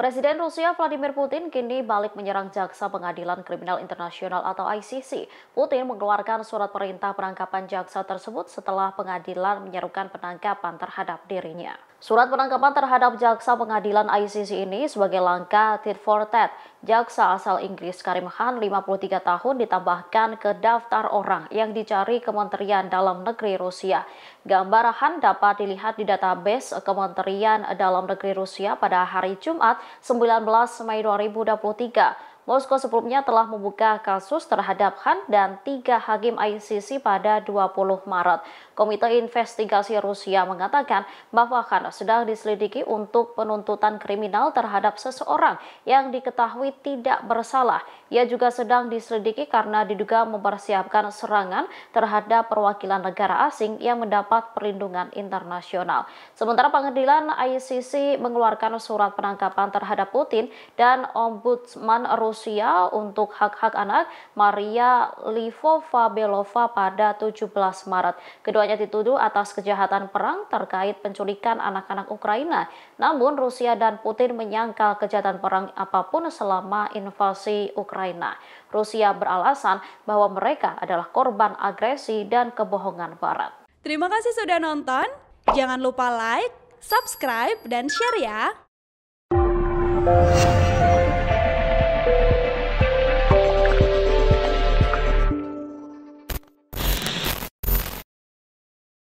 Presiden Rusia Vladimir Putin kini balik menyerang jaksa pengadilan kriminal internasional atau ICC. Putin mengeluarkan surat perintah penangkapan jaksa tersebut setelah pengadilan menyerukan penangkapan terhadap dirinya. Surat penangkapan terhadap jaksa pengadilan ICC ini sebagai langkah tit for tat. Jaksa asal Inggris Karim Khan 53 tahun ditambahkan ke daftar orang yang dicari Kementerian Dalam Negeri Rusia. Gambar Khan dapat dilihat di database Kementerian Dalam Negeri Rusia pada hari Jumat 19 Mei 2023 Moskow sebelumnya telah membuka kasus terhadap Khan dan tiga hakim ICC pada 20 Maret. Komite Investigasi Rusia mengatakan bahwa Khan sedang diselidiki untuk penuntutan kriminal terhadap seseorang yang diketahui tidak bersalah. Ia juga sedang diselidiki karena diduga mempersiapkan serangan terhadap perwakilan negara asing yang mendapat perlindungan internasional. Sementara pengadilan ICC mengeluarkan surat penangkapan terhadap Putin dan Ombudsman Rusia Rusia untuk hak-hak anak Maria Livova Belova pada 17 Maret. Keduanya dituduh atas kejahatan perang terkait penculikan anak-anak Ukraina. Namun Rusia dan Putin menyangkal kejahatan perang apapun selama invasi Ukraina. Rusia beralasan bahwa mereka adalah korban agresi dan kebohongan Barat. Terima kasih sudah nonton. Jangan lupa like, subscribe, dan share ya.